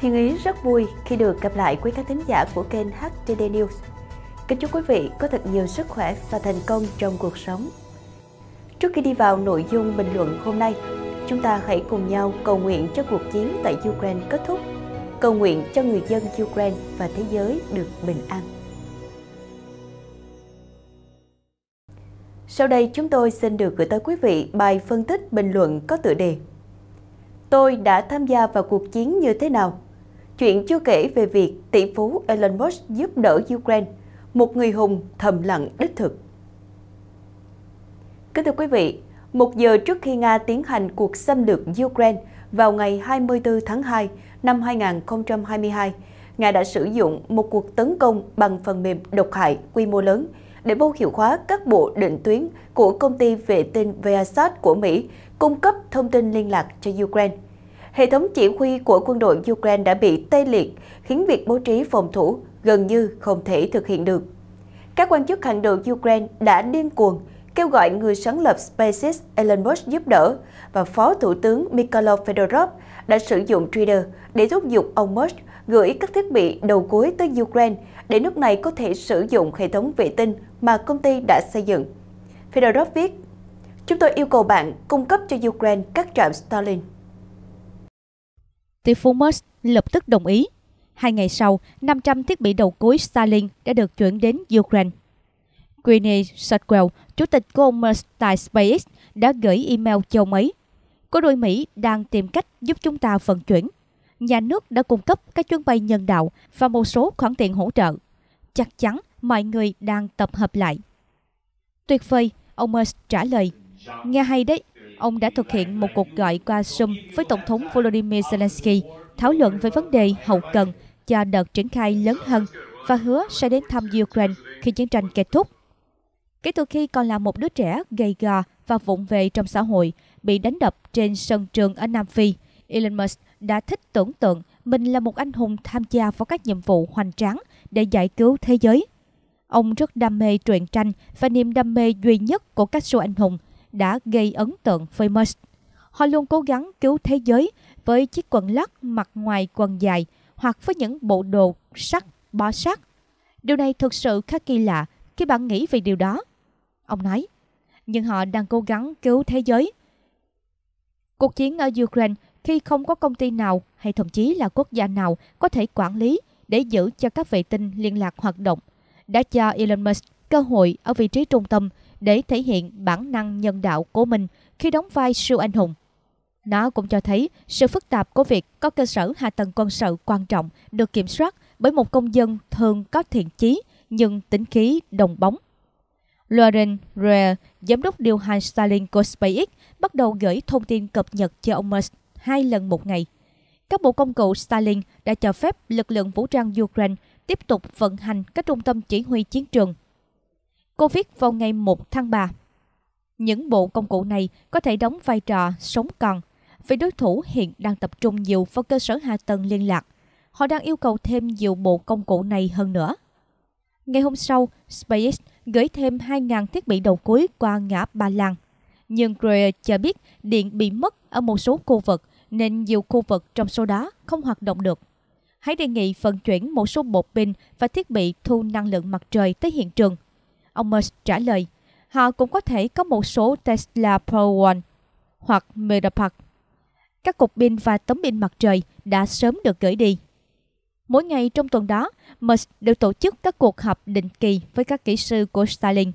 Thiên Ý rất vui khi được gặp lại quý khán thính giả của kênh HTD News. Kính chúc quý vị có thật nhiều sức khỏe và thành công trong cuộc sống. Trước khi đi vào nội dung bình luận hôm nay, chúng ta hãy cùng nhau cầu nguyện cho cuộc chiến tại Ukraine kết thúc, cầu nguyện cho người dân Ukraine và thế giới được bình an. Sau đây chúng tôi xin được gửi tới quý vị bài phân tích bình luận có tựa đề Tôi đã tham gia vào cuộc chiến như thế nào? Chuyện chưa kể về việc tỷ phú Elon Musk giúp đỡ Ukraine, một người hùng thầm lặng đích thực. Kính thưa quý vị, một giờ trước khi Nga tiến hành cuộc xâm lược Ukraine vào ngày 24 tháng 2 năm 2022, Nga đã sử dụng một cuộc tấn công bằng phần mềm độc hại quy mô lớn để vô hiệu hóa các bộ định tuyến của công ty vệ tinh Viasat của Mỹ cung cấp thông tin liên lạc cho Ukraine hệ thống chỉ huy của quân đội Ukraine đã bị tê liệt, khiến việc bố trí phòng thủ gần như không thể thực hiện được. Các quan chức hàng đầu Ukraine đã điên cuồng kêu gọi người sáng lập SpaceX Elon Musk giúp đỡ và Phó Thủ tướng Mikhailo Fedorov đã sử dụng Twitter để thúc giục ông Musk gửi các thiết bị đầu cuối tới Ukraine để nước này có thể sử dụng hệ thống vệ tinh mà công ty đã xây dựng. Fedorov viết, Chúng tôi yêu cầu bạn cung cấp cho Ukraine các trạm Starlink. Tifumus lập tức đồng ý. Hai ngày sau, 500 thiết bị đầu cuối Stalin đã được chuyển đến Ukraine. Queenie Shotwell, chủ tịch Commerce tại SpaceX, đã gửi email châu mấy. Có đôi Mỹ đang tìm cách giúp chúng ta vận chuyển. Nhà nước đã cung cấp các chuyến bay nhân đạo và một số khoản tiền hỗ trợ. Chắc chắn mọi người đang tập hợp lại. Tuyệt vời, ông Musk trả lời. Nghe hay đấy, ông đã thực hiện một cuộc gọi qua Zoom với Tổng thống Volodymyr Zelensky thảo luận về vấn đề hậu cần cho đợt triển khai lớn hơn và hứa sẽ đến thăm Ukraine khi chiến tranh kết thúc. Kể từ khi còn là một đứa trẻ gầy gò và vụng về trong xã hội, bị đánh đập trên sân trường ở Nam Phi, Elon Musk đã thích tưởng tượng mình là một anh hùng tham gia vào các nhiệm vụ hoành tráng để giải cứu thế giới. Ông rất đam mê truyện tranh và niềm đam mê duy nhất của các siêu anh hùng – đã gây ấn tượng famous. Họ luôn cố gắng cứu thế giới với chiếc quần lắc mặt ngoài quần dài hoặc với những bộ đồ sắt, bó sắt. Điều này thực sự khá kỳ lạ khi bạn nghĩ về điều đó. Ông nói, nhưng họ đang cố gắng cứu thế giới. Cuộc chiến ở Ukraine khi không có công ty nào hay thậm chí là quốc gia nào có thể quản lý để giữ cho các vệ tinh liên lạc hoạt động đã cho Elon Musk cơ hội ở vị trí trung tâm để thể hiện bản năng nhân đạo của mình khi đóng vai siêu anh hùng. Nó cũng cho thấy sự phức tạp của việc có cơ sở hạ tầng quân sự quan trọng được kiểm soát bởi một công dân thường có thiện chí nhưng tính khí đồng bóng. Lauren Rare, giám đốc điều hành Starlink của SpaceX, bắt đầu gửi thông tin cập nhật cho ông Musk hai lần một ngày. Các bộ công cụ Starlink đã cho phép lực lượng vũ trang Ukraine tiếp tục vận hành các trung tâm chỉ huy chiến trường Cô viết vào ngày 1 tháng 3. Những bộ công cụ này có thể đóng vai trò sống còn, vì đối thủ hiện đang tập trung nhiều vào cơ sở hạ tầng liên lạc. Họ đang yêu cầu thêm nhiều bộ công cụ này hơn nữa. Ngày hôm sau, SpaceX gửi thêm 2.000 thiết bị đầu cuối qua ngã Ba Lan. Nhưng Greer cho biết điện bị mất ở một số khu vực nên nhiều khu vực trong số đó không hoạt động được. Hãy đề nghị vận chuyển một số bộ pin và thiết bị thu năng lượng mặt trời tới hiện trường – Ông Musk trả lời, họ cũng có thể có một số Tesla Pro One hoặc Megapack. Các cục pin và tấm pin mặt trời đã sớm được gửi đi. Mỗi ngày trong tuần đó, Musk đều tổ chức các cuộc họp định kỳ với các kỹ sư của Starlink.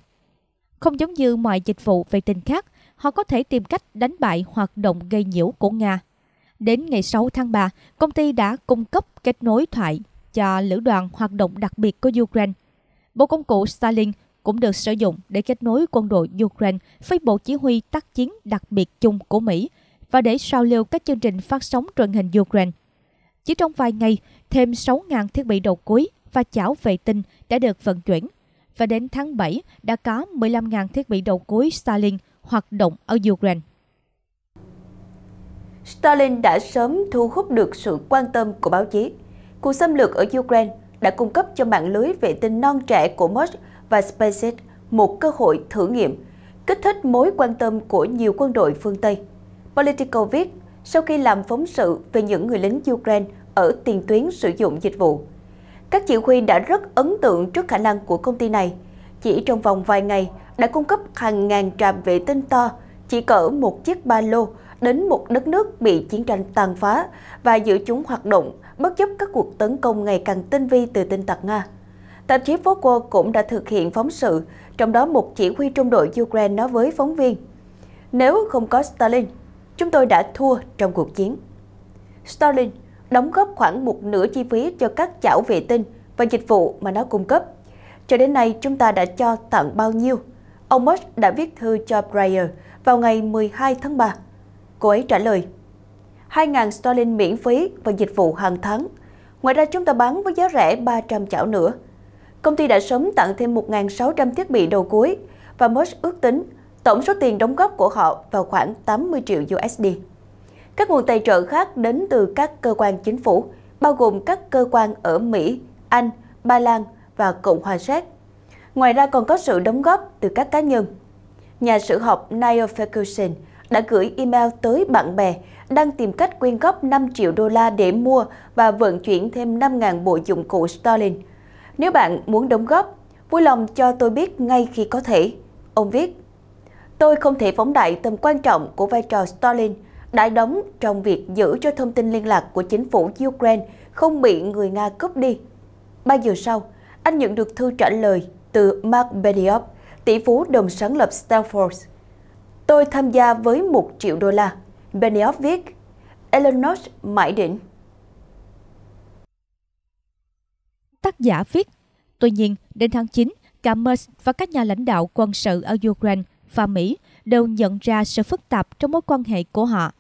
Không giống như mọi dịch vụ vệ tinh khác, họ có thể tìm cách đánh bại hoạt động gây nhiễu của Nga. Đến ngày 6 tháng 3, công ty đã cung cấp kết nối thoại cho lữ đoàn hoạt động đặc biệt của Ukraine. Bộ công cụ Starlink cũng được sử dụng để kết nối quân đội Ukraine với Bộ Chỉ huy tác chiến đặc biệt chung của Mỹ và để sao lưu các chương trình phát sóng truyền hình Ukraine. Chỉ trong vài ngày, thêm 6.000 thiết bị đầu cuối và chảo vệ tinh đã được vận chuyển. Và đến tháng 7 đã có 15.000 thiết bị đầu cuối Stalin hoạt động ở Ukraine. Stalin đã sớm thu hút được sự quan tâm của báo chí. Cuộc xâm lược ở Ukraine đã cung cấp cho mạng lưới vệ tinh non trẻ của Musk và SpaceX một cơ hội thử nghiệm, kích thích mối quan tâm của nhiều quân đội phương Tây. Politico viết, sau khi làm phóng sự về những người lính Ukraine ở tiền tuyến sử dụng dịch vụ, các chỉ huy đã rất ấn tượng trước khả năng của công ty này. Chỉ trong vòng vài ngày đã cung cấp hàng ngàn trạm vệ tinh to, chỉ cỡ một chiếc ba lô đến một đất nước bị chiến tranh tàn phá và giữ chúng hoạt động bất chấp các cuộc tấn công ngày càng tinh vi từ tin tặc Nga. Tạp chí Phố World cũng đã thực hiện phóng sự, trong đó một chỉ huy trung đội Ukraine nói với phóng viên, nếu không có Stalin, chúng tôi đã thua trong cuộc chiến. Stalin đóng góp khoảng một nửa chi phí cho các chảo vệ tinh và dịch vụ mà nó cung cấp. Cho đến nay, chúng ta đã cho tặng bao nhiêu? Ông Musk đã viết thư cho Breyer vào ngày 12 tháng 3. Cô ấy trả lời, 2.000 Stalin miễn phí và dịch vụ hàng tháng. Ngoài ra chúng ta bán với giá rẻ 300 chảo nữa công ty đã sớm tặng thêm 1.600 thiết bị đầu cuối và Musk ước tính tổng số tiền đóng góp của họ vào khoảng 80 triệu USD. Các nguồn tài trợ khác đến từ các cơ quan chính phủ, bao gồm các cơ quan ở Mỹ, Anh, Ba Lan và Cộng hòa Séc. Ngoài ra còn có sự đóng góp từ các cá nhân. Nhà sử học Niall Ferguson đã gửi email tới bạn bè đang tìm cách quyên góp 5 triệu đô la để mua và vận chuyển thêm 5.000 bộ dụng cụ Stalin. Nếu bạn muốn đóng góp, vui lòng cho tôi biết ngay khi có thể. Ông viết, tôi không thể phóng đại tầm quan trọng của vai trò Stalin đã đóng trong việc giữ cho thông tin liên lạc của chính phủ Ukraine không bị người Nga cướp đi. Ba giờ sau, anh nhận được thư trả lời từ Mark Benioff, tỷ phú đồng sáng lập Stanford. Tôi tham gia với 1 triệu đô la. Benioff viết, Elon Musk mãi đỉnh. tác giả viết. Tuy nhiên, đến tháng 9, cả Musk và các nhà lãnh đạo quân sự ở Ukraine và Mỹ đều nhận ra sự phức tạp trong mối quan hệ của họ.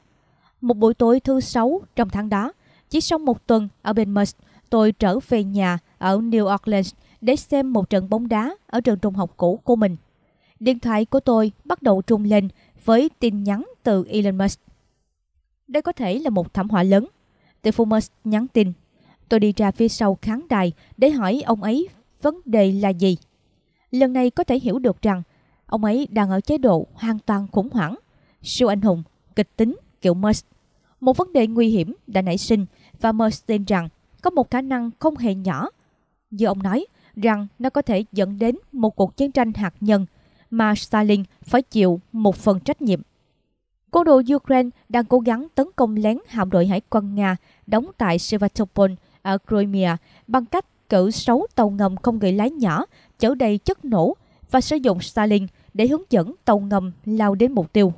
Một buổi tối thứ sáu trong tháng đó, chỉ sau một tuần ở bên Musk, tôi trở về nhà ở New Orleans để xem một trận bóng đá ở trường trung học cũ của mình. Điện thoại của tôi bắt đầu trung lên với tin nhắn từ Elon Musk. Đây có thể là một thảm họa lớn. Tỷ phú Musk nhắn tin. Tôi đi ra phía sau khán đài để hỏi ông ấy vấn đề là gì. Lần này có thể hiểu được rằng ông ấy đang ở chế độ hoàn toàn khủng hoảng, siêu anh hùng, kịch tính kiểu Musk. Một vấn đề nguy hiểm đã nảy sinh và Musk tin rằng có một khả năng không hề nhỏ. Như ông nói, rằng nó có thể dẫn đến một cuộc chiến tranh hạt nhân mà Stalin phải chịu một phần trách nhiệm. Cố đô Ukraine đang cố gắng tấn công lén hạm đội hải quân Nga đóng tại Sevastopol ở Crimea bằng cách cử 6 tàu ngầm không người lái nhỏ chở đầy chất nổ và sử dụng Stalin để hướng dẫn tàu ngầm lao đến mục tiêu.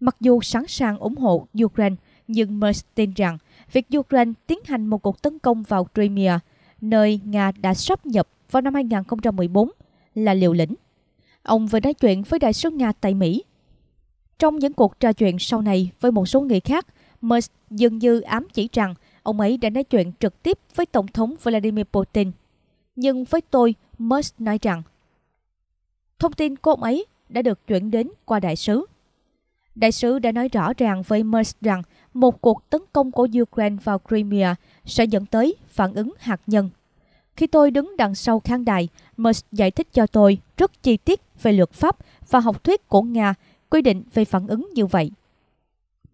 Mặc dù sẵn sàng ủng hộ Ukraine, nhưng Merz tin rằng việc Ukraine tiến hành một cuộc tấn công vào Crimea, nơi Nga đã sắp nhập vào năm 2014, là liều lĩnh. Ông vừa nói chuyện với đại sứ Nga tại Mỹ. Trong những cuộc trò chuyện sau này với một số người khác, Merz dường như ám chỉ rằng ông ấy đã nói chuyện trực tiếp với Tổng thống Vladimir Putin. Nhưng với tôi, Musk nói rằng thông tin của ông ấy đã được chuyển đến qua đại sứ. Đại sứ đã nói rõ ràng với Musk rằng một cuộc tấn công của Ukraine vào Crimea sẽ dẫn tới phản ứng hạt nhân. Khi tôi đứng đằng sau khán đài, Musk giải thích cho tôi rất chi tiết về luật pháp và học thuyết của Nga quy định về phản ứng như vậy.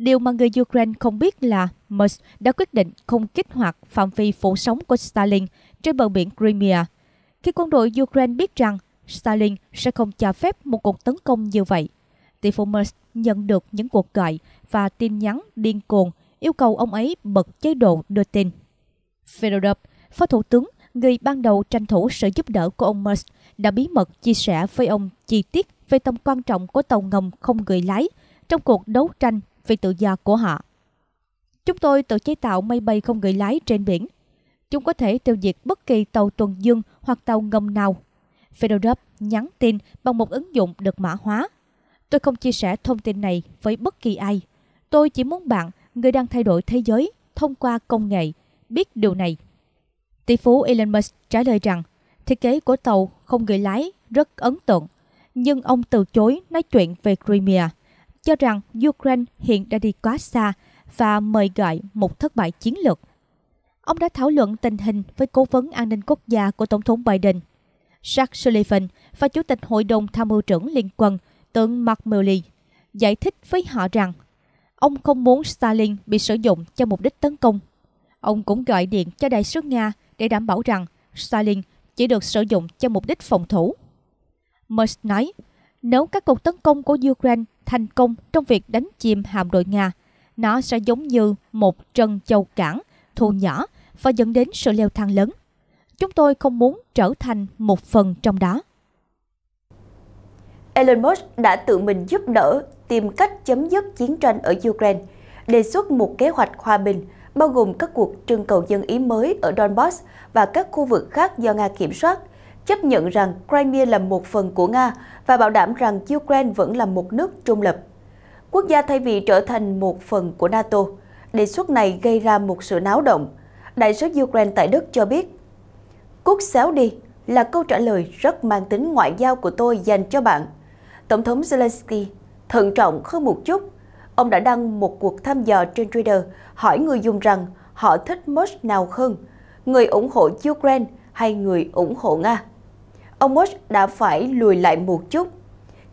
Điều mà người Ukraine không biết là Musk đã quyết định không kích hoạt phạm vi phủ sóng của Stalin trên bờ biển Crimea. Khi quân đội Ukraine biết rằng Stalin sẽ không cho phép một cuộc tấn công như vậy, tỷ phú Musk nhận được những cuộc gọi và tin nhắn điên cuồng yêu cầu ông ấy bật chế độ đưa tin. Fedorov, phó thủ tướng, người ban đầu tranh thủ sự giúp đỡ của ông Musk, đã bí mật chia sẻ với ông chi tiết về tầm quan trọng của tàu ngầm không người lái trong cuộc đấu tranh vì tự do của họ. Chúng tôi tự chế tạo máy bay không người lái trên biển. Chúng có thể tiêu diệt bất kỳ tàu tuần dương hoặc tàu ngầm nào. Fedorov nhắn tin bằng một ứng dụng được mã hóa. Tôi không chia sẻ thông tin này với bất kỳ ai. Tôi chỉ muốn bạn, người đang thay đổi thế giới thông qua công nghệ, biết điều này. Tỷ phú Elon Musk trả lời rằng thiết kế của tàu không người lái rất ấn tượng, nhưng ông từ chối nói chuyện về Crimea cho rằng Ukraine hiện đã đi quá xa và mời gọi một thất bại chiến lược. Ông đã thảo luận tình hình với Cố vấn An ninh Quốc gia của Tổng thống Biden, Jack Sullivan và Chủ tịch Hội đồng Tham mưu trưởng Liên quân tướng Mark Milley, giải thích với họ rằng ông không muốn Stalin bị sử dụng cho mục đích tấn công. Ông cũng gọi điện cho đại sứ Nga để đảm bảo rằng Stalin chỉ được sử dụng cho mục đích phòng thủ. Musk nói, nếu các cuộc tấn công của Ukraine thành công trong việc đánh chìm hạm đội Nga, nó sẽ giống như một trân châu cảng, thu nhỏ và dẫn đến sự leo thang lớn. Chúng tôi không muốn trở thành một phần trong đó. Elon Musk đã tự mình giúp đỡ tìm cách chấm dứt chiến tranh ở Ukraine, đề xuất một kế hoạch hòa bình bao gồm các cuộc trưng cầu dân ý mới ở Donbass và các khu vực khác do Nga kiểm soát – chấp nhận rằng Crimea là một phần của Nga và bảo đảm rằng Ukraine vẫn là một nước trung lập. Quốc gia thay vì trở thành một phần của NATO, đề xuất này gây ra một sự náo động. Đại sứ Ukraine tại Đức cho biết, Cút xéo đi là câu trả lời rất mang tính ngoại giao của tôi dành cho bạn. Tổng thống Zelensky thận trọng hơn một chút. Ông đã đăng một cuộc thăm dò trên Twitter hỏi người dùng rằng họ thích Musk nào hơn, người ủng hộ Ukraine hay người ủng hộ Nga ông Musk đã phải lùi lại một chút.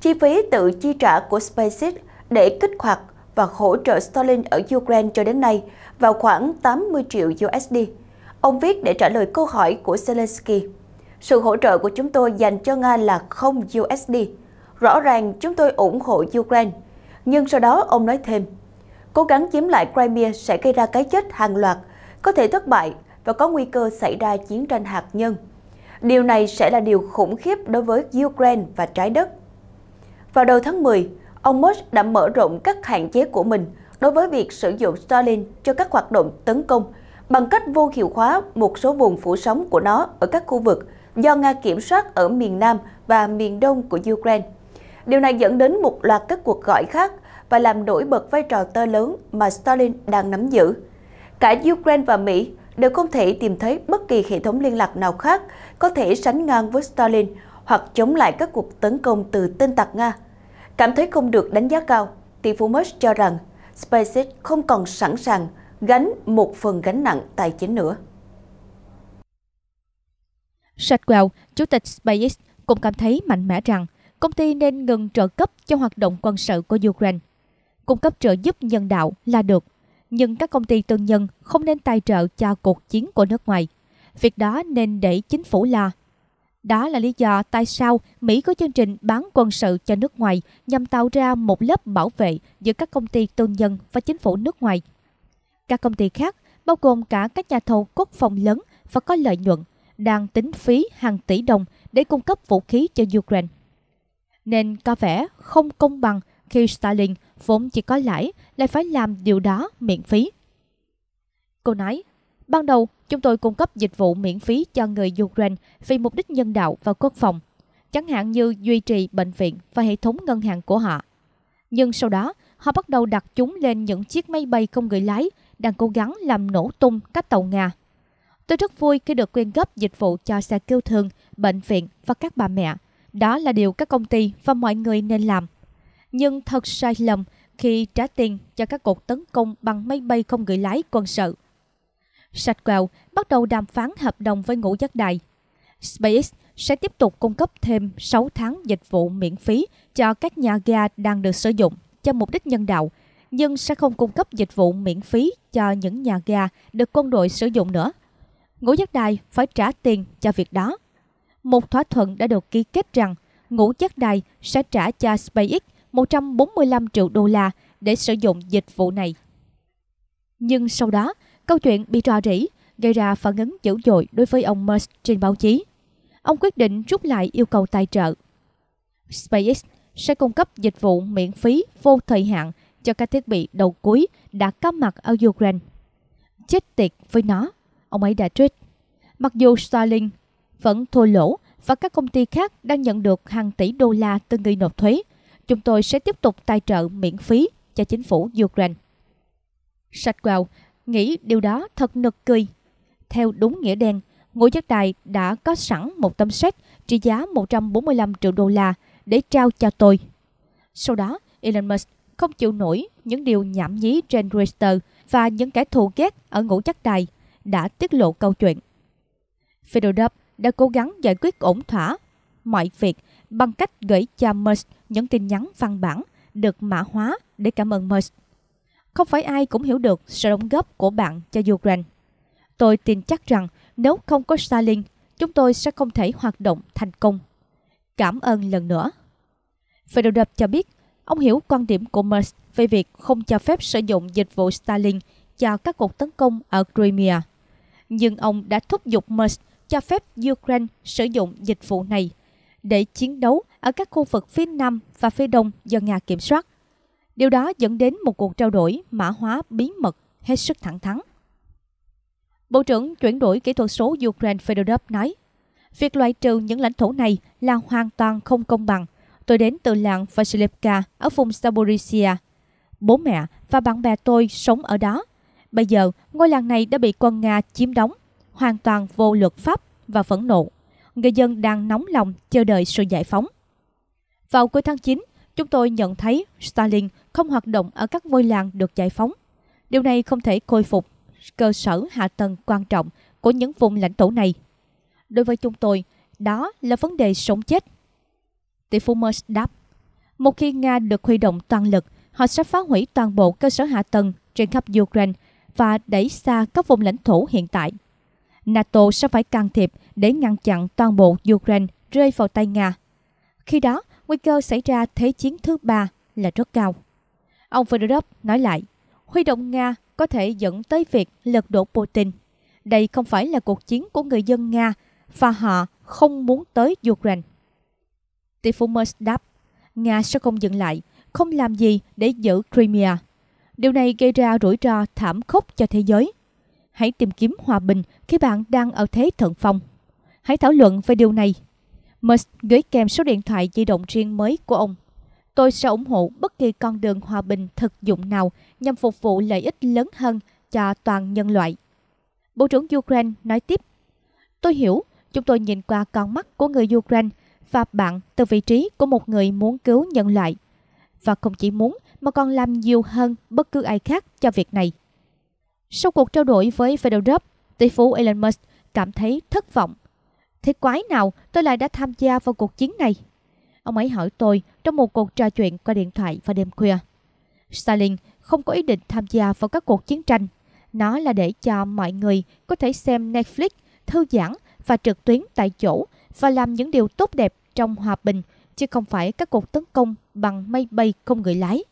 Chi phí tự chi trả của SpaceX để kích hoạt và hỗ trợ Starlink ở Ukraine cho đến nay vào khoảng 80 triệu USD. Ông viết để trả lời câu hỏi của Zelensky. Sự hỗ trợ của chúng tôi dành cho Nga là không USD. Rõ ràng chúng tôi ủng hộ Ukraine. Nhưng sau đó ông nói thêm, cố gắng chiếm lại Crimea sẽ gây ra cái chết hàng loạt, có thể thất bại và có nguy cơ xảy ra chiến tranh hạt nhân. Điều này sẽ là điều khủng khiếp đối với Ukraine và trái đất. Vào đầu tháng 10, ông Musk đã mở rộng các hạn chế của mình đối với việc sử dụng Starlink cho các hoạt động tấn công bằng cách vô hiệu hóa một số vùng phủ sóng của nó ở các khu vực do Nga kiểm soát ở miền Nam và miền Đông của Ukraine. Điều này dẫn đến một loạt các cuộc gọi khác và làm nổi bật vai trò to lớn mà Stalin đang nắm giữ. Cả Ukraine và Mỹ đều không thể tìm thấy bất kỳ hệ thống liên lạc nào khác có thể sánh ngang với Stalin hoặc chống lại các cuộc tấn công từ tên tặc Nga. Cảm thấy không được đánh giá cao, tỷ phú Musk cho rằng SpaceX không còn sẵn sàng gánh một phần gánh nặng tài chính nữa. Shadwell, chủ tịch SpaceX, cũng cảm thấy mạnh mẽ rằng công ty nên ngừng trợ cấp cho hoạt động quân sự của Ukraine. Cung cấp trợ giúp nhân đạo là được, nhưng các công ty tư nhân không nên tài trợ cho cuộc chiến của nước ngoài. Việc đó nên để chính phủ lo. Đó là lý do tại sao Mỹ có chương trình bán quân sự cho nước ngoài nhằm tạo ra một lớp bảo vệ giữa các công ty tư nhân và chính phủ nước ngoài. Các công ty khác, bao gồm cả các nhà thầu quốc phòng lớn và có lợi nhuận, đang tính phí hàng tỷ đồng để cung cấp vũ khí cho Ukraine. Nên có vẻ không công bằng khi Stalin vốn chỉ có lãi lại phải làm điều đó miễn phí. Cô nói, ban đầu chúng tôi cung cấp dịch vụ miễn phí cho người Ukraine vì mục đích nhân đạo và quốc phòng, chẳng hạn như duy trì bệnh viện và hệ thống ngân hàng của họ. Nhưng sau đó, họ bắt đầu đặt chúng lên những chiếc máy bay không người lái đang cố gắng làm nổ tung các tàu Nga. Tôi rất vui khi được quyên góp dịch vụ cho xe cứu thương, bệnh viện và các bà mẹ. Đó là điều các công ty và mọi người nên làm nhưng thật sai lầm khi trả tiền cho các cuộc tấn công bằng máy bay không người lái quân sự. Satwell bắt đầu đàm phán hợp đồng với ngũ giác đài. SpaceX sẽ tiếp tục cung cấp thêm 6 tháng dịch vụ miễn phí cho các nhà ga đang được sử dụng cho mục đích nhân đạo, nhưng sẽ không cung cấp dịch vụ miễn phí cho những nhà ga được quân đội sử dụng nữa. Ngũ giác đài phải trả tiền cho việc đó. Một thỏa thuận đã được ký kết rằng ngũ giác đài sẽ trả cho SpaceX 145 triệu đô la để sử dụng dịch vụ này. Nhưng sau đó, câu chuyện bị rò rỉ, gây ra phản ứng dữ dội đối với ông Musk trên báo chí. Ông quyết định rút lại yêu cầu tài trợ. SpaceX sẽ cung cấp dịch vụ miễn phí vô thời hạn cho các thiết bị đầu cuối đã có mặt ở Ukraine. Chết tiệt với nó, ông ấy đã tweet. Mặc dù Starlink vẫn thua lỗ và các công ty khác đang nhận được hàng tỷ đô la từ người nộp thuế, chúng tôi sẽ tiếp tục tài trợ miễn phí cho chính phủ Ukraine. Sạch quào, nghĩ điều đó thật nực cười. Theo đúng nghĩa đen, ngũ Giác Đài đã có sẵn một tấm séc trị giá 145 triệu đô la để trao cho tôi. Sau đó, Elon Musk không chịu nổi những điều nhảm nhí trên Twitter và những kẻ thù ghét ở ngũ chắc đài đã tiết lộ câu chuyện. Fedorov đã cố gắng giải quyết ổn thỏa mọi việc bằng cách gửi cho Musk những tin nhắn văn bản được mã hóa để cảm ơn Musk. Không phải ai cũng hiểu được sự đóng góp của bạn cho Ukraine. Tôi tin chắc rằng nếu không có Starlink, chúng tôi sẽ không thể hoạt động thành công. Cảm ơn lần nữa. Fedorov cho biết, ông hiểu quan điểm của Musk về việc không cho phép sử dụng dịch vụ Starlink cho các cuộc tấn công ở Crimea. Nhưng ông đã thúc giục Musk cho phép Ukraine sử dụng dịch vụ này để chiến đấu ở các khu vực phía Nam và phía Đông do Nga kiểm soát. Điều đó dẫn đến một cuộc trao đổi mã hóa bí mật hết sức thẳng thắn. Bộ trưởng chuyển đổi kỹ thuật số Ukraine Fedorov nói, việc loại trừ những lãnh thổ này là hoàn toàn không công bằng. Tôi đến từ làng Vasilevka ở vùng Saborisia. Bố mẹ và bạn bè tôi sống ở đó. Bây giờ, ngôi làng này đã bị quân Nga chiếm đóng, hoàn toàn vô luật pháp và phẫn nộ người dân đang nóng lòng chờ đợi sự giải phóng. Vào cuối tháng 9, chúng tôi nhận thấy Stalin không hoạt động ở các ngôi làng được giải phóng. Điều này không thể khôi phục cơ sở hạ tầng quan trọng của những vùng lãnh thổ này. Đối với chúng tôi, đó là vấn đề sống chết. Tỷ phú Merz đáp, một khi Nga được huy động toàn lực, họ sẽ phá hủy toàn bộ cơ sở hạ tầng trên khắp Ukraine và đẩy xa các vùng lãnh thổ hiện tại. NATO sẽ phải can thiệp để ngăn chặn toàn bộ Ukraine rơi vào tay Nga. Khi đó, nguy cơ xảy ra thế chiến thứ ba là rất cao. Ông Fedorov nói lại, huy động Nga có thể dẫn tới việc lật đổ Putin. Đây không phải là cuộc chiến của người dân Nga và họ không muốn tới Ukraine. Tỷ phú Musk đáp, Nga sẽ không dừng lại, không làm gì để giữ Crimea. Điều này gây ra rủi ro thảm khốc cho thế giới Hãy tìm kiếm hòa bình khi bạn đang ở thế thượng phong. Hãy thảo luận về điều này. Musk gửi kèm số điện thoại di động riêng mới của ông. Tôi sẽ ủng hộ bất kỳ con đường hòa bình thực dụng nào nhằm phục vụ lợi ích lớn hơn cho toàn nhân loại. Bộ trưởng Ukraine nói tiếp. Tôi hiểu, chúng tôi nhìn qua con mắt của người Ukraine và bạn từ vị trí của một người muốn cứu nhân loại. Và không chỉ muốn mà còn làm nhiều hơn bất cứ ai khác cho việc này. Sau cuộc trao đổi với Fedorov, tỷ phú Elon Musk cảm thấy thất vọng. Thế quái nào tôi lại đã tham gia vào cuộc chiến này? Ông ấy hỏi tôi trong một cuộc trò chuyện qua điện thoại vào đêm khuya. Stalin không có ý định tham gia vào các cuộc chiến tranh. Nó là để cho mọi người có thể xem Netflix, thư giãn và trực tuyến tại chỗ và làm những điều tốt đẹp trong hòa bình, chứ không phải các cuộc tấn công bằng máy bay không người lái.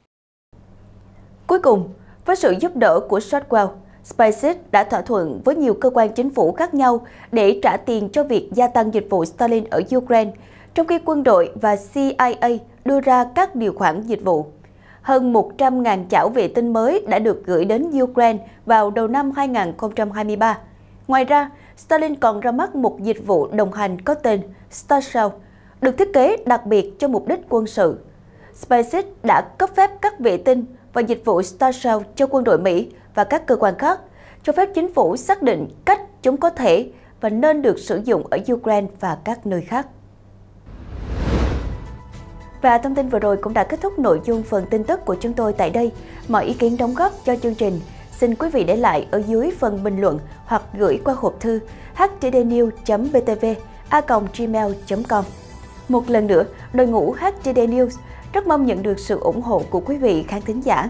Cuối cùng, với sự giúp đỡ của Shotwell, SpaceX đã thỏa thuận với nhiều cơ quan chính phủ khác nhau để trả tiền cho việc gia tăng dịch vụ Starlink ở Ukraine, trong khi quân đội và CIA đưa ra các điều khoản dịch vụ. Hơn 100.000 chảo vệ tinh mới đã được gửi đến Ukraine vào đầu năm 2023. Ngoài ra, Starlink còn ra mắt một dịch vụ đồng hành có tên Starshell, được thiết kế đặc biệt cho mục đích quân sự. SpaceX đã cấp phép các vệ tinh và dịch vụ Starshell cho quân đội Mỹ và các cơ quan khác, cho phép chính phủ xác định cách chúng có thể và nên được sử dụng ở Ukraine và các nơi khác. Và thông tin vừa rồi cũng đã kết thúc nội dung phần tin tức của chúng tôi tại đây. Mọi ý kiến đóng góp cho chương trình xin quý vị để lại ở dưới phần bình luận hoặc gửi qua hộp thư htdnews.btv a.gmail.com Một lần nữa, đội ngũ HTD News rất mong nhận được sự ủng hộ của quý vị khán thính giả.